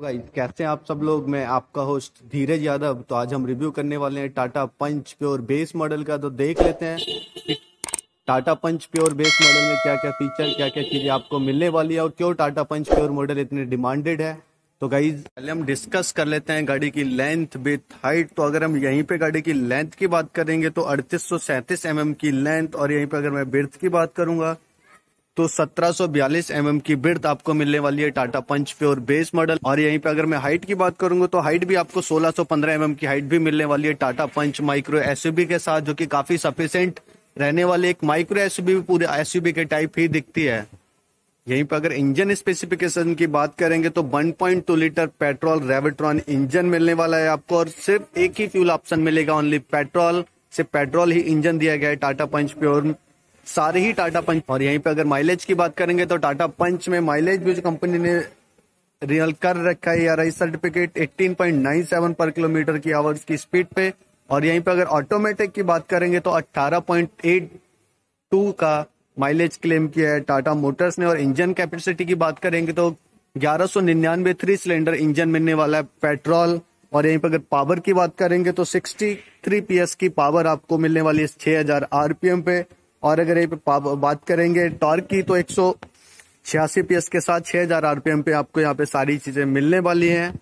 guys कैसे हैं आप सब लोग मैं आपका होस्ट धीरज यादव तो आज हम रिव्यू करने वाले हैं Tata Punch pure base model का तो देख लेते हैं Tata Punch pure base model में क्या क्या फीचर क्या क्या चीज़ें आपको मिलने वाली है और क्यों टाटा पंच प्योर मॉडल इतने डिमांडेड है तो गाइज पहले हम डिस्कस कर लेते हैं गाड़ी की लेंथ विथ हाइट तो अगर हम यहीं पे गाड़ी की लेंथ की बात करेंगे तो अड़तीस सौ सैंतीस एम की लेंथ और यहीं पे अगर मैं बिर्थ की बात करूंगा तो 1742 mm की बिर्थ आपको मिलने वाली है Tata Punch pure base model और यहीं पे अगर मैं हाइट की बात करूंगा तो हाइट भी आपको 1615 mm की हाइट भी मिलने वाली है टाटा पंच माइक्रो एसयूबी के साथ जो कि काफी सफिशियंट रहने वाली एक माइक्रो एसयूबी भी पूरे एसयूबी के टाइप ही दिखती है यहीं पर अगर इंजन स्पेसिफिकेशन की बात करेंगे तो 1.2 लीटर पेट्रोल रेवेट्रॉन इंजन मिलने वाला है आपको और सिर्फ एक ही फ्यूल ऑप्शन मिलेगा ओनली पेट्रोल सिर्फ पेट्रोल ही इंजन दिया गया है टाटा पंच प्योर सारे ही टाटा पंच और यहीं पे अगर माइलेज की बात करेंगे तो टाटा पंच में माइलेज भी जो कंपनी ने रियल कर रखा है यार सर्टिफिकेट 18.97 पर किलोमीटर की आवर्स की स्पीड पे और यहीं पे अगर ऑटोमेटिक की बात करेंगे तो 18.82 का माइलेज क्लेम किया है टाटा मोटर्स ने और इंजन कैपेसिटी की बात करेंगे तो ग्यारह थ्री सिलेंडर इंजन मिलने वाला है पेट्रोल और यहीं पर अगर पावर की बात करेंगे तो 63 पीएस की पावर आपको मिलने वाली है 6000 आरपीएम पे और अगर ये बात करेंगे टॉर्क की तो एक छियासी पीएस के साथ 6000 आरपीएम पे आपको यहाँ पे सारी चीजें मिलने वाली हैं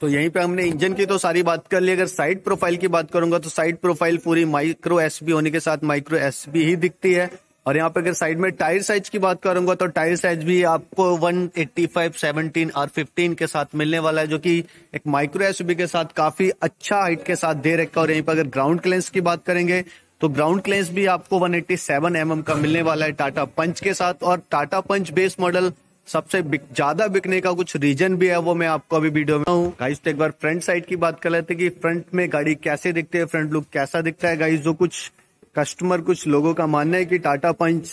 तो यहीं पे हमने इंजन की तो सारी बात कर ली अगर साइड प्रोफाइल की बात करूंगा तो साइड प्रोफाइल पूरी माइक्रो एसबी होने के साथ माइक्रो एसबी ही दिखती है और यहाँ पे अगर साइड में टायर साइज की बात करूंगा तो टायर साइज भी आपको 185, 17 और 15 के साथ मिलने वाला है जो कि एक माइक्रो एसबी के साथ काफी अच्छा हाइट के साथ दे रखा है और यहीं पर अगर ग्राउंड क्लेंस की बात करेंगे तो ग्राउंड क्लेंस भी आपको 187 एट्टी mm का मिलने वाला है टाटा पंच के साथ और टाटा पंच बेस मॉडल सबसे बिक, ज्यादा बिकने का कुछ रीजन भी है वो मैं आपको अभी वीडियो में हूँ गाइस तो एक बार फ्रंट साइड की बात कर लेते कि फ्रंट में गाड़ी कैसे दिखते है फ्रंट लुक कैसा दिखता है गाइस जो कुछ कस्टमर कुछ लोगों का मानना है कि टाटा पंच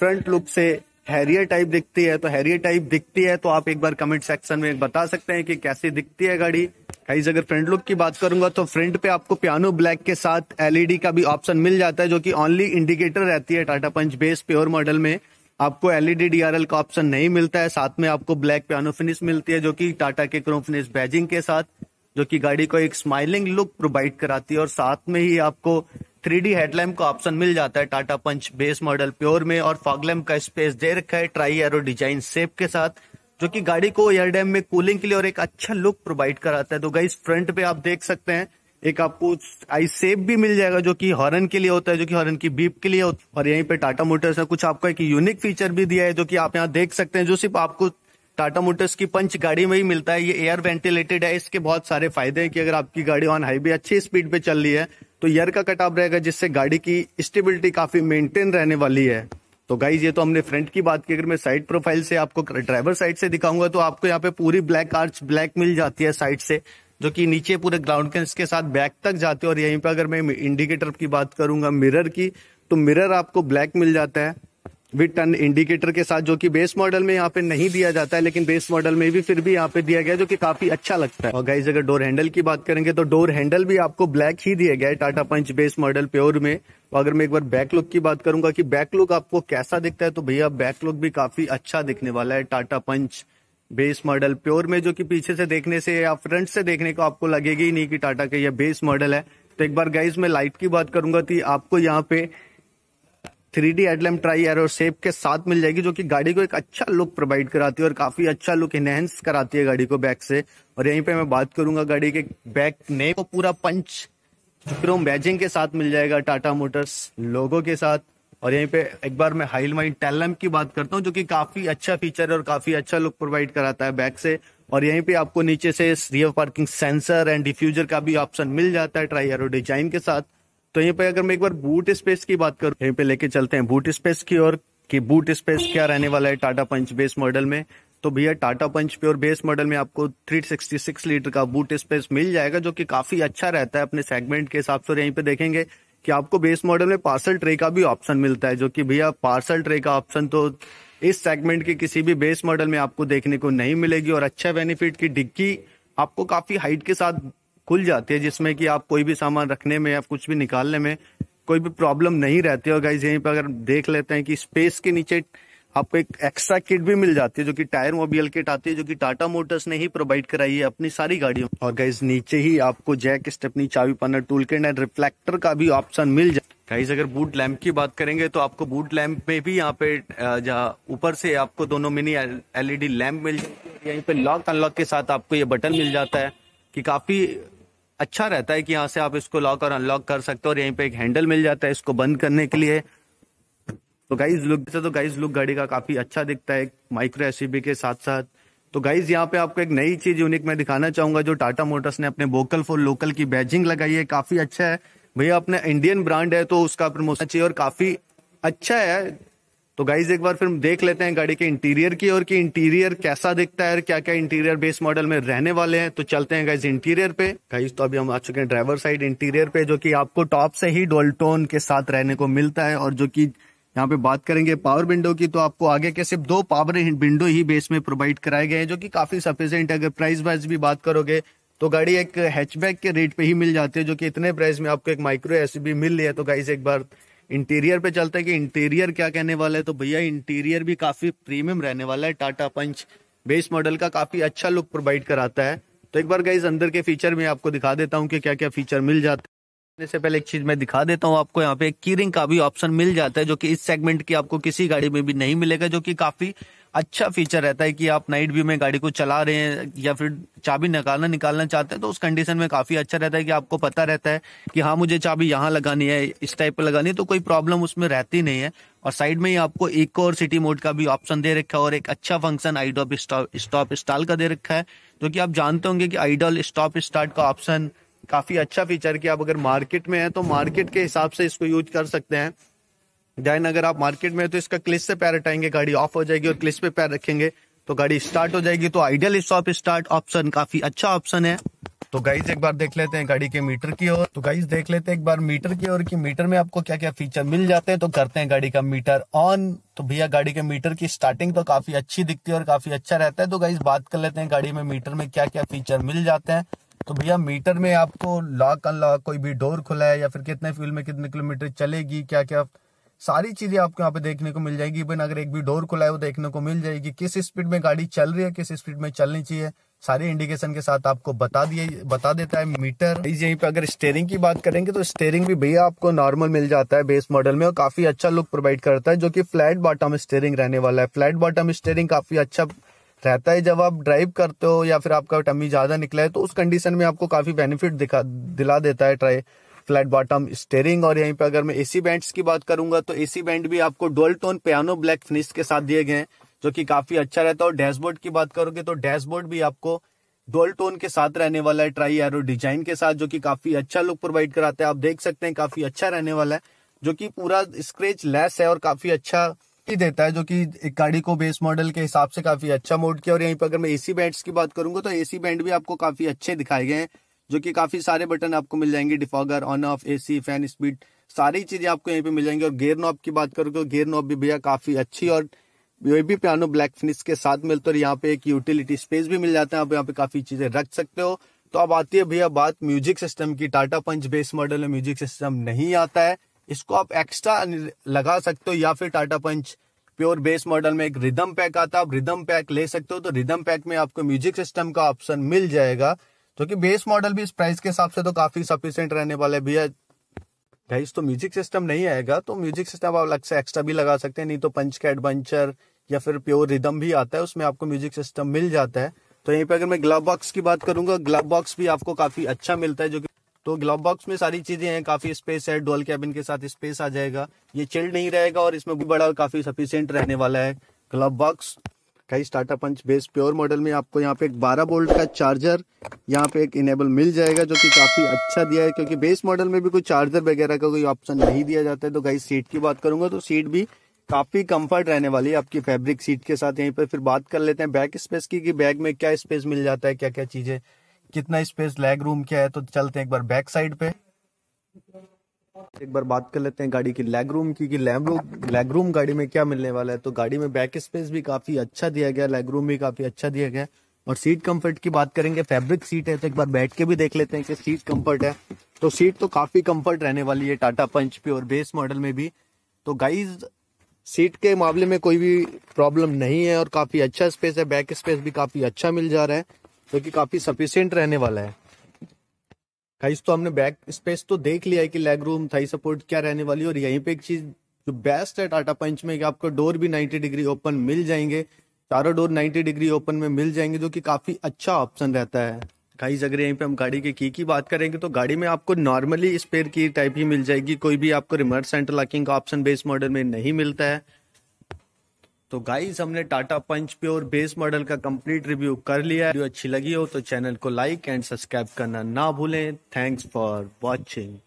फ्रंट लुक से हैरियर टाइप दिखती है तो हैरियर टाइप दिखती है तो आप एक बार कमेंट सेक्शन में बता सकते हैं कि कैसे दिखती है गाड़ी गाइज अगर फ्रंट लुक की बात करूंगा तो फ्रंट पे आपको पियानो ब्लैक के साथ एलईडी का भी ऑप्शन मिल जाता है जो कि ओनली इंडिकेटर रहती है Tata Punch base pure model में आपको एलईडी डीआरएल का ऑप्शन नहीं मिलता है साथ में आपको ब्लैक पियानो फिनिश मिलती है जो कि टाटा के क्रोम फिनिश बैजिंग के साथ जो कि गाड़ी को एक स्माइलिंग लुक प्रोवाइड कराती है और साथ में ही आपको थ्री डी हेडलैम्प का ऑप्शन मिल जाता है Tata Punch base model pure में और फॉगलैम्प का स्पेस दे रखा है ट्राई एरो डिजाइन सेप के साथ जो कि गाड़ी को एयर डैम में कूलिंग के लिए और एक अच्छा लुक प्रोवाइड कराता है तो गाइस फ्रंट पे आप देख सकते हैं एक आपको आई सेप भी मिल जाएगा जो कि हॉर्न के लिए होता है जो कि हॉर्न की बीप के लिए होता है और यहीं पे टाटा मोटर्स ने कुछ आपको एक यूनिक फीचर भी दिया है जो कि आप यहाँ देख सकते हैं जो सिर्फ आपको टाटा मोटर्स की पंच गाड़ी में ही मिलता है ये एयर वेंटिलेटेड है इसके बहुत सारे फायदे हैं कि अगर आपकी गाड़ी ऑन हाईवे अच्छी स्पीड पे चल रही है तो यर का कट ऑफ रहेगा जिससे गाड़ी की स्टेबिलिटी काफी मेंटेन रहने वाली है तो गाइज ये तो हमने फ्रंट की बात की अगर मैं साइड प्रोफाइल से आपको ड्राइवर साइड से दिखाऊंगा तो आपको यहाँ पे पूरी ब्लैक आर्च ब्लैक मिल जाती है साइड से जो कि नीचे पूरे ग्राउंड के साथ बैक तक जाते हैं और यहीं पे अगर मैं इंडिकेटर की बात करूंगा मिरर की तो मिरर आपको ब्लैक मिल जाता है विद टन इंडिकेटर के साथ जो कि बेस मॉडल में यहाँ पे नहीं दिया जाता है लेकिन बेस मॉडल में भी फिर भी यहाँ पे दिया गया जो कि काफी अच्छा लगता है और गाइज अगर डोर हैंडल की बात करेंगे तो डोर हैंडल भी आपको ब्लैक ही दिया गया है Tata Punch base model pure में तो अगर मैं एक बार बैक लुक की बात करूंगा कि बैक लुक आपको कैसा दिखता है तो भैया बैक लुक भी काफी अच्छा दिखने वाला है Tata Punch base model pure में जो कि पीछे से देखने से या फ्रंट से देखने को आपको लगेगी ही नहीं कि टाटा का यह बेस मॉडल है तो एक बार गाइज मैं लाइट की बात करूंगा कि आपको यहाँ पे three D headlamp tri arrow shape के साथ मिल जाएगी जो कि गाड़ी को एक अच्छा लुक प्रोवाइड कराती है और काफी अच्छा लुक इनहेंस कराती है गाड़ी को बैक से और यहीं पे मैं बात करूंगा गाड़ी के बैक ने को तो पूरा पंच क्रोम बैजिंग के साथ मिल जाएगा टाटा मोटर्स लोगो के साथ और यहीं पे एक बार मैं हाइल माइंड टेलम की बात करता हूँ जो कि काफी अच्छा फीचर है और काफी अच्छा लुक प्रोवाइड कराता है बैक से और यहीं पे आपको नीचे से rear parking sensor and diffuser का भी ऑप्शन मिल जाता है ट्राई एरो डिजाइन के साथ तो यहीं पे अगर मैं एक बार बूट स्पेस की बात करूँ यहीं पे लेके चलते हैं बूट स्पेस की और कि बूट स्पेस क्या रहने वाला है टाटा पंच बेस मॉडल में तो भैया Tata Punch pure base model में आपको 366 लीटर का बूट स्पेस मिल जाएगा जो कि काफी अच्छा रहता है अपने सेगमेंट के हिसाब से यहीं पे देखेंगे कि आपको बेस मॉडल में पार्सल ट्रे का भी ऑप्शन मिलता है जो कि भैया पार्सल ट्रे का ऑप्शन तो इस सेगमेंट के किसी भी बेस मॉडल में आपको देखने को नहीं मिलेगी और अच्छा बेनिफिट की डिग्गी आपको काफी हाइट के साथ खुल जाती है जिसमें कि आप कोई भी सामान रखने में या कुछ भी निकालने में कोई भी प्रॉब्लम नहीं रहती है गाइज यहीं पर अगर देख लेते हैं कि स्पेस के नीचे आपको एक एक्स्ट्रा किट भी मिल जाती है जो कि टायर मोबियल किट आती है जो कि टाटा मोटर्स ने ही प्रोवाइड कराई है अपनी सारी गाड़ियों और गाइज नीचे ही आपको जैक स्टेपनी चाबी spanner tool kit and reflector का भी ऑप्शन मिल जाए गाइज अगर बूट लैम्प की बात करेंगे तो आपको बूट लैम्प में भी यहाँ पे जहाँ ऊपर से आपको दोनों मिनी एलईडी लैम्प मिल जाती है यहीं पे लॉक अनलॉक के साथ आपको ये बटन मिल जाता है कि काफी अच्छा रहता है कि यहाँ से आप इसको लॉक और अनलॉक कर सकते हो और यहीं पे एक हैंडल मिल जाता है इसको बंद करने के लिए तो गाइज लुक तो गाइज लुक गाड़ी का काफ़ी अच्छा दिखता है माइक्रो एस के साथ साथ तो गाइज यहाँ पे आपको एक नई चीज़ यूनिक मैं दिखाना चाहूंगा जो टाटा मोटर्स ने अपने वोकल फॉर लोकल की बैजिंग लगाई है काफ़ी अच्छा है भैया अपने इंडियन ब्रांड है तो उसका प्रमोशन चाहिए और काफ़ी अच्छा है तो गाइज एक बार फिर देख लेते हैं गाड़ी के इंटीरियर की और कि इंटीरियर कैसा दिखता है क्या क्या इंटीरियर बेस मॉडल में रहने वाले हैं तो चलते हैं गाइज इंटीरियर पे गाइज तो अभी हम आ चुके हैं ड्राइवर साइड इंटीरियर पे जो कि आपको टॉप से ही डोल्टोन के साथ रहने को मिलता है और जो कि यहाँ पे बात करेंगे पावर विंडो की तो आपको आगे के सिर्फ दो पावर विंडो ही बेस में प्रोवाइड कराए गए हैं जो कि काफी सफिशियंट अगर प्राइस वाइज भी बात करोगे तो गाड़ी एक हैचबैक के रेट पे ही मिल जाती है जो कि इतने प्राइस में आपको एक माइक्रो एस मिल रही है तो गाइज एक बार इंटीरियर पे चलते हैं कि इंटीरियर क्या कहने वाला है तो भैया इंटीरियर भी काफी प्रीमियम रहने वाला है टाटा पंच बेस मॉडल का काफी अच्छा लुक प्रोवाइड कराता है तो एक बार गाइज अंदर के फीचर में आपको दिखा देता हूँ कि क्या क्या फीचर मिल जाते हैं इससे पहले एक चीज मैं दिखा देता हूँ आपको यहाँ पे कीरिंग का भी ऑप्शन मिल जाता है जो कि इस सेगमेंट की आपको किसी गाड़ी में भी नहीं मिलेगा जो कि काफी अच्छा फीचर रहता है कि आप नाइट व्यू में गाड़ी को चला रहे हैं या फिर चाबी निकालना निकालना चाहते हैं तो उस कंडीशन में काफ़ी अच्छा रहता है कि आपको पता रहता है कि हाँ मुझे चाबी यहाँ लगानी है इस टाइप पर लगानी है तो कोई प्रॉब्लम उसमें रहती नहीं है और साइड में ही आपको एक और सिटी मोड का भी ऑप्शन दे रखा है और एक अच्छा फंक्शन आईडॉप स्टॉप स्टाल का दे रखा है जो कि आप जानते होंगे कि आइडल स्टॉप स्टार्ट का ऑप्शन काफ़ी अच्छा फीचर कि आप अगर मार्केट में है तो मार्केट के हिसाब से इसको यूज कर सकते हैं दैन अगर आप मार्केट में तो इसका क्लिस से पैर हटाएंगे गाड़ी ऑफ हो जाएगी और क्लिस पे पैर रखेंगे तो गाड़ी स्टार्ट हो जाएगी तो आइडियल स्टॉप स्टार्ट ऑप्शन काफी अच्छा ऑप्शन है तो गाइज एक बार देख लेते हैं गाड़ी के मीटर की ओर तो गाइज देख लेते हैं एक बार मीटर की ओर कि मीटर में आपको क्या क्या फीचर मिल जाते हैं तो करते हैं गाड़ी का मीटर ऑन तो भैया गाड़ी के मीटर की स्टार्टिंग तो काफी अच्छी दिखती है और काफी अच्छा रहता है तो गाइज बात कर लेते हैं गाड़ी में मीटर में क्या क्या फीचर मिल जाते हैं तो भैया मीटर में आपको लॉक अनलॉक कोई भी डोर खुला है या फिर कितने फ्यूल में कितने किलोमीटर चलेगी क्या क्या सारी चीजें आपको यहाँ पे देखने को मिल जाएगी इवन अगर एक भी डोर खुला है वो देखने को मिल जाएगी किस स्पीड में गाड़ी चल रही है किस स्पीड में चलनी चाहिए सारे इंडिकेशन के साथ आपको बता दिए बता देता है मीटर यहीं पे अगर स्टेयरिंग की बात करेंगे तो स्टेयरिंग भी भैया आपको नॉर्मल मिल जाता है बेस मॉडल में और काफी अच्छा लुक प्रोवाइड करता है जो कि फ्लैट बॉटम स्टेयरिंग रहने वाला है फ्लैट बॉटम स्टेयरिंग काफी अच्छा रहता है जब आप ड्राइव करते हो या फिर आपका टम्मी ज्यादा निकला है तो उस कंडीशन में आपको काफी बेनिफिट दिला देता है ट्राई फ्लैट बॉटम स्टेरिंग और यहीं पर अगर मैं एसी बैंड्स की बात करूंगा तो एसी बैंड भी आपको डोल टोन पियानो ब्लैक फिनिश के साथ दिए गए हैं जो कि काफी अच्छा रहता है और डैशबोर्ड की बात करोगे तो डैशबोर्ड भी आपको डोल टोन के साथ रहने वाला है ट्राई एरो डिजाइन के साथ जो कि काफी अच्छा लुक प्रोवाइड कराता है आप देख सकते हैं काफी अच्छा रहने वाला है जो कि पूरा स्क्रेच लेस है और काफी अच्छा ही देता है जो कि एक गाड़ी को बेस मॉडल के हिसाब से काफी अच्छा मोड किया और यहीं पर अगर मैं एसी बैंड्स की बात करूंगा तो एसी बैंड भी आपको काफी अच्छे दिखाए गए हैं जो कि काफ़ी सारे बटन आपको मिल जाएंगे defogger on off AC fan speed सारी चीज़ें आपको यहीं पे मिल जाएंगी और गेयर नॉब की बात करो तो गेयर नॉब भी भैया काफ़ी अच्छी और ये भी पियानो ब्लैक फिनिश के साथ मिलते और यहाँ पे एक यूटिलिटी स्पेस भी मिल जाता है आप यहाँ पे काफ़ी चीज़ें रख सकते हो तो अब आती है भैया बात म्यूजिक सिस्टम की टाटा पंच बेस मॉडल में म्यूजिक सिस्टम नहीं आता है इसको आप एक्स्ट्रा लगा सकते हो या फिर Tata Punch pure base model में एक रिदम पैक आता है आप रिदम पैक ले सकते हो तो रिदम पैक में आपको म्यूजिक सिस्टम का ऑप्शन मिल जाएगा क्योंकि बेस मॉडल भी इस प्राइस के हिसाब से तो काफी सफिशियंट रहने वाला है भैया भाई तो म्यूजिक सिस्टम नहीं आएगा तो म्यूजिक सिस्टम आप अलग से एक्स्ट्रा भी लगा सकते हैं नहीं तो पंच का एडवेंचर या फिर प्योर रिदम भी आता है उसमें आपको म्यूजिक सिस्टम मिल जाता है तो यहीं पे अगर मैं ग्लव बॉक्स की बात करूंगा ग्लव बॉक्स भी आपको काफी अच्छा मिलता है जो कि तो ग्लव बॉक्स में सारी चीजें हैं काफी स्पेस है डोल कैबिन के साथ स्पेस आ जाएगा ये चिल्ड नहीं रहेगा और इसमें भी बड़ा काफी सफिशियंट रहने वाला है ग्लव बॉक्स कई startup Punch base pure model में आपको यहाँ पे एक 12 वोल्ट का चार्जर यहाँ पे एक इनेबल मिल जाएगा जो कि काफ़ी अच्छा दिया है क्योंकि बेस मॉडल में भी कोई चार्जर वगैरह का कोई ऑप्शन नहीं दिया जाता है तो गाइस सीट की बात करूंगा तो सीट भी काफ़ी कंफर्ट रहने वाली है आपकी फैब्रिक सीट के साथ यहीं पर फिर बात कर लेते हैं बैक स्पेस की कि बैग में क्या स्पेस मिल जाता है क्या क्या चीज़ें कितना स्पेस लेग रूम क्या है तो चलते हैं एक बार बैक साइड पे एक बार बात कर लेते हैं गाड़ी की लेग रूम की कि लेग रूम गाड़ी में क्या मिलने वाला है तो गाड़ी में बैक स्पेस भी काफी अच्छा दिया गया लेग रूम भी काफी अच्छा दिया गया और सीट कंफर्ट की बात करेंगे फैब्रिक सीट है तो एक बार बैठ के भी देख लेते हैं कि सीट कंफर्ट है तो सीट तो काफी कंफर्ट रहने वाली है टाटा पंच पे और बेस मॉडल में भी तो गाइज सीट के मामले में कोई भी प्रॉब्लम नहीं है और काफी अच्छा स्पेस है बैक स्पेस भी काफी अच्छा मिल जा रहा है क्योंकि तो काफी सफिशियंट रहने वाला है गाइस तो हमने बैक स्पेस तो देख लिया है कि लेग रूम थाई सपोर्ट क्या रहने वाली और यहीं पे एक चीज जो बेस्ट है टाटा पंच में कि आपको डोर भी 90 डिग्री ओपन मिल जाएंगे चारों डोर 90 डिग्री ओपन में मिल जाएंगे जो कि काफी अच्छा ऑप्शन रहता है गाइस अगर यहीं पे हम गाड़ी के की की बात करेंगे तो गाड़ी में आपको नॉर्मली स्पेयर की टाइप ही मिल जाएगी कोई भी आपको रिमर्स सेंटर लॉकिंग का ऑप्शन बेस मॉडल में नहीं मिलता है तो गाइज हमने Tata Punch pure base model का कंप्लीट रिव्यू कर लिया है अच्छी लगी हो तो चैनल को लाइक एंड सब्सक्राइब करना ना भूलें थैंक्स फॉर वॉचिंग